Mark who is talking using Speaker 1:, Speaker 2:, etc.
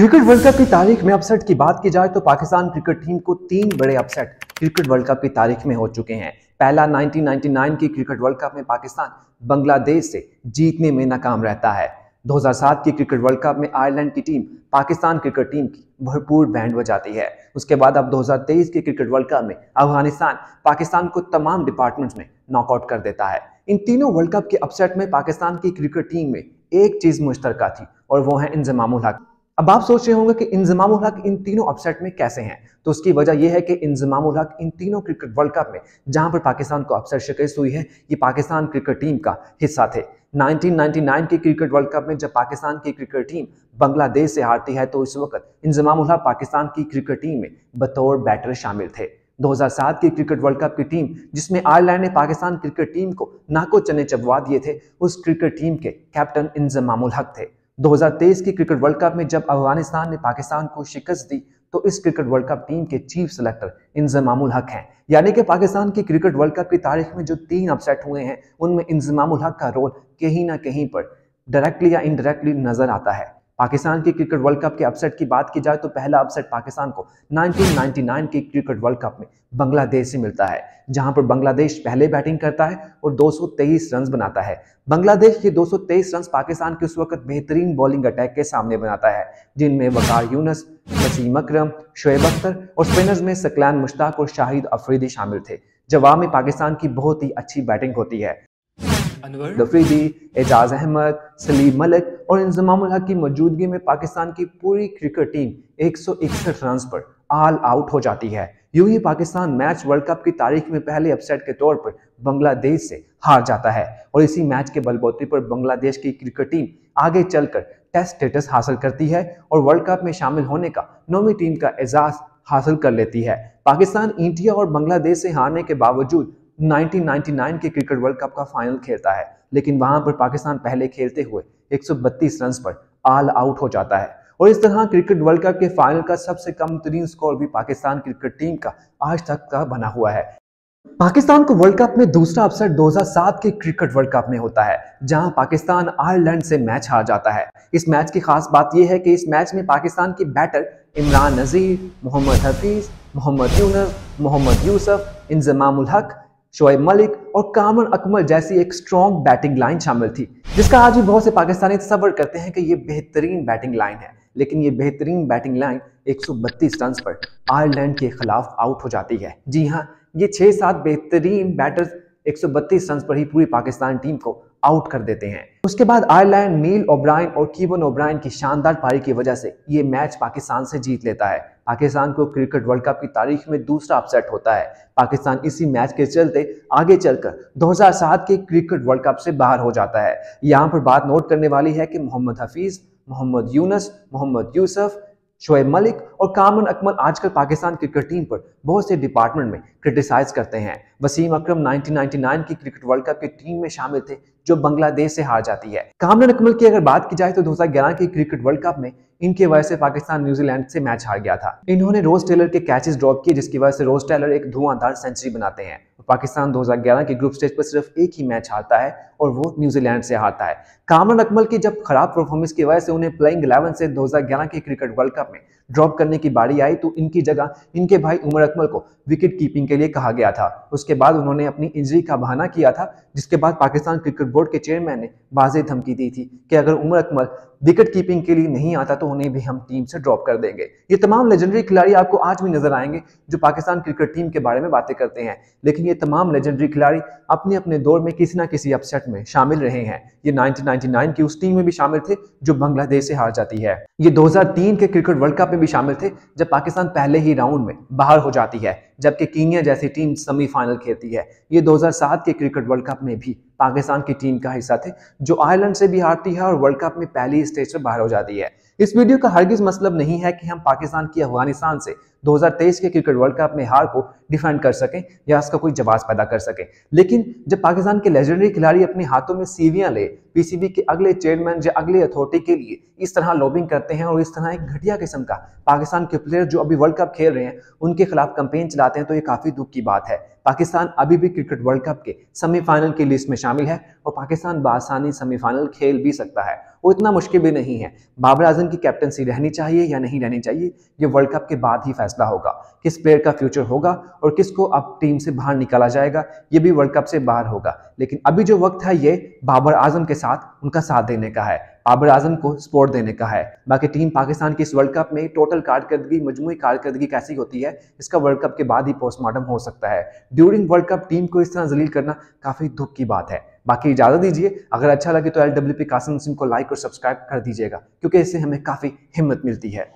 Speaker 1: cricket world cup की तारीख में अपसेट की बात की जाए तो पाकिस्तान क्रिकेट टीम को तीन बड़े अपसेट क्रिकेट वर्ल्ड कप की तारीख में हो चुके हैं पहला 1999 के क्रिकेट वर्ल्ड कप में पाकिस्तान बांग्लादेश से जीतने में नाकाम रहता है 2007 की क्रिकेट वर्ल्ड कप में आयरलैंड की टीम पाकिस्तान क्रिकेट टीम की भरपूर बैंड बजाती है उसके बाद अब 2023 के क्रिकेट वर्ल्ड कप में अफगानिस्तान पाकिस्तान को तमाम डिपार्टमेंट्स में नॉकआउट कर देता है इन तीनों वर्ल्ड कप के अपसेट में पाकिस्तान की क्रिकेट टीम में एक चीज़ मुश्तरका थी और वो है इंजमाम हक अब आप सोच रहे होंगे कि इंजमाम हक इन तीनों अपसेट में कैसे हैं तो उसकी वजह यह है कि इंजमाम हक इन तीनों क्रिकेट वर्ल्ड कप में जहां पर पाकिस्तान को अपसेट शिकस्त हुई है ये पाकिस्तान क्रिकेट टीम का हिस्सा थे 1999 के क्रिकेट वर्ल्ड कप में जब पाकिस्तान की क्रिकेट टीम बांग्लादेश से हारती है तो इस वक्त इंजमाम हक पाकिस्तान की क्रिकेट टीम में बतौर बैटर शामिल थे 2007 के क्रिकेट वर्ल्ड कप की टीम जिसमें आयरलैंड ने पाकिस्तान क्रिकेट टीम को नाको चने चबवा दिए थे उस क्रिकेट टीम के कैप्टन इंजमाम हक थे 2023 की क्रिकेट वर्ल्ड कप में जब अफगानिस्तान ने पाकिस्तान को शिकस्त दी तो इस क्रिकेट वर्ल्ड कप टीम के चीफ सेलेक्टर इंजमामुल हक हैं यानी कि पाकिस्तान की क्रिकेट वर्ल्ड कप की तारीख में जो तीन अपसेट हुए हैं उनमें इंजमामुल हक का रोल कहीं ना कहीं पर डायरेक्टली या इनडायरेक्टली नजर आता है पाकिस्तान के क्रिकेट वर्ल्ड कप के अपसेट की बात की जाए तो पहला अपसेट पाकिस्तान को 1999 के क्रिकेट वर्ल्ड कप में बांग्लादेश से मिलता है जहां पर बांग्लादेश पहले बैटिंग करता है और 223 रन बनाता है बांग्लादेश के 223 रन पाकिस्तान के उस वक्त बेहतरीन बॉलिंग अटैक के सामने बनाता है जिनमें वकार यूनस वसीम अक्रम शोएब अख्तर और स्पिनर्स में सकलान मुश्ताक और शाहिद अफरीदी शामिल थे जवाब में पाकिस्तान की बहुत ही अच्छी बैटिंग होती है लफरीदी एजाज अहमद सलीम मलिक और इंजमाम की मौजूदगी में पाकिस्तान की पूरी क्रिकेट टीम एक रन पर ऑल आउट हो जाती है यूं ही पाकिस्तान मैच वर्ल्ड कप की तारीख में पहले अपसेट के तौर पर बांग्लादेश से हार जाता है और इसी मैच के बलबोते पर बांग्लादेश की क्रिकेट टीम आगे चलकर टेस्ट स्टेटस हासिल करती है और वर्ल्ड कप में शामिल होने का नौवीं टीम का एजाज हासिल कर लेती है पाकिस्तान इंडिया और बांग्लादेश से हारने के बावजूद 1999 के क्रिकेट वर्ल्ड कप का फाइनल खेलता है लेकिन वहां पर पाकिस्तान पहले खेलते हुए 132 रन पर ऑल आउट हो जाता है और इस तरह क्रिकेट वर्ल्ड कप के फाइनल का सबसे कम तरीन स्कोर भी पाकिस्तान क्रिकेट टीम का आज तक का बना हुआ है पाकिस्तान को वर्ल्ड कप में दूसरा अवसर 2007 के क्रिकेट वर्ल्ड कप में होता है जहां पाकिस्तान आयरलैंड से मैच हार जाता है इस मैच की खास बात यह है कि इस मैच में पाकिस्तान के बैटर इमरान नज़ीर मोहम्मद हफीज़ मोहम्मद यूनस मोहम्मद यूसफ इंजमाम हक शोएब मलिक और कामर अकमल जैसी एक स्ट्रॉन्ग बैटिंग लाइन शामिल थी जिसका आज भी बहुत से पाकिस्तानी सबर करते हैं कि ये बेहतरीन बैटिंग लाइन है लेकिन ये बेहतरीन बैटिंग लाइन 132 रन पर आयरलैंड के खिलाफ आउट हो जाती है जी हाँ ये छः सात बेहतरीन बैटर्स 132 रन पर ही पूरी पाकिस्तान टीम को आउट कर देते हैं उसके बाद आयरलैंड नील ओब्राइन और कीवन ओब्राइन की शानदार पारी की वजह से ये मैच पाकिस्तान से जीत लेता है पाकिस्तान को क्रिकेट वर्ल्ड कप की तारीख में दूसरा अपसेट होता है पाकिस्तान इसी मैच के चलते आगे चलकर 2007 के क्रिकेट वर्ल्ड कप से बाहर हो जाता है यहाँ पर बात नोट करने वाली है कि मोहम्मद हफीज़ मोहम्मद यूनस मोहम्मद यूसफ शोएब मलिक और कामन अकमल आजकल पाकिस्तान क्रिकेट टीम पर बहुत से डिपार्टमेंट में क्रिटिसाइज करते हैं वसीम अकरम 1999 की क्रिकेट वर्ल्ड कप की टीम में शामिल थे जो बांग्लादेश से हार जाती है कामरान अकमल की अगर बात की जाए तो दो के क्रिकेट वर्ल्ड कप में इनके वजह से पाकिस्तान न्यूजीलैंड से मैच हार गया था इन्होंने रोज टेलर के कैचेस ड्रॉप किए जिसकी वजह से रोज टेलर एक धुआंधार सेंचुरी बनाते हैं पाकिस्तान 2011 के ग्रुप स्टेज पर सिर्फ एक ही मैच हारता है और वो न्यूजीलैंड से हारता है कामरान अकमल की जब खराब परफॉर्मेंस की वजह से उन्हें प्लेइंग 11 से 2011 के क्रिकेट वर्ल्ड कप में ड्रॉप करने की बारी आई तो इनकी जगह इनके भाई उमर अकमल को विकेट कीपिंग के लिए कहा गया था उसके बाद उन्होंने अपनी इंजरी का बहाना किया था जिसके बाद पाकिस्तान क्रिकेट बोर्ड के चेयरमैन ने वाजे धमकी दी थी कि अगर उमर अकमल विकेट कीपिंग के लिए नहीं आता तो उन्हें भी हम टीम से ड्रॉप कर देंगे ये तमाम लेजेंडरी खिलाड़ी आपको आज भी नजर आएंगे जो पाकिस्तान क्रिकेट टीम के बारे में बातें करते हैं लेकिन ये तमाम लेजेंडरी खिलाड़ी अपने अपने दौर में किसी ना किसी अपसेट में शामिल रहे हैं ये 1999 की उस टीम में भी शामिल थे जो बांग्लादेश से हार जाती है ये 2003 के क्रिकेट वर्ल्ड कप में भी शामिल थे जब पाकिस्तान पहले ही राउंड में बाहर हो जाती है जबकि कीनिया जैसी टीम सेमीफाइनल खेलती है ये 2007 के क्रिकेट वर्ल्ड कप में भी पाकिस्तान की टीम का हिस्सा थे जो आयरलैंड से भी हारती है और वर्ल्ड कप में पहली स्टेज पर बाहर हो जाती है इस वीडियो का हरगिज मतलब नहीं है कि हम पाकिस्तान की अफगानिस्तान से 2023 के क्रिकेट वर्ल्ड कप में हार को डिफेंड कर सकें या इसका कोई जवाब पैदा कर सकें लेकिन जब पाकिस्तान के लेजेंडरी खिलाड़ी अपने हाथों में सीवियां ले पीसीबी के अगले चेयरमैन या अगले अथॉरिटी के लिए इस तरह लॉबिंग करते हैं और इस तरह एक घटिया किस्म का पाकिस्तान के प्लेयर जो अभी वर्ल्ड कप खेल रहे हैं उनके खिलाफ कंपेन चला आते हैं तो ये काफ़ी दुख की बात है पाकिस्तान अभी भी क्रिकेट वर्ल्ड कप के सेमीफाइनल की लिस्ट में शामिल है और पाकिस्तान बासानी सेमीफाइनल खेल भी सकता है वो इतना मुश्किल भी नहीं है बाबर आजम की कैप्टनसी रहनी चाहिए या नहीं रहनी चाहिए ये वर्ल्ड कप के बाद ही फैसला होगा किस प्लेयर का फ्यूचर होगा और किसको अब टीम से बाहर निकाला जाएगा ये भी वर्ल्ड कप से बाहर होगा लेकिन अभी जो वक्त है ये बाबर आजम के साथ उनका साथ देने का है बाबर आजम को सपोर्ट देने का है बाकी टीम पाकिस्तान की इस वर्ल्ड कप में टोटल कारकर्दगी मजमू कारकर्दगी कैसी होती है इसका वर्ल्ड कप के बाद ही पोस्टमार्टम हो सकता है ड्यूरिंग वर्ल्ड कप टीम को इस तरह जलील करना काफ़ी दुख की बात है बाकी इजाज़त दीजिए अगर अच्छा लगे तो L W P Qasim Singh को लाइक और सब्सक्राइब कर दीजिएगा क्योंकि इससे हमें काफ़ी हिम्मत मिलती है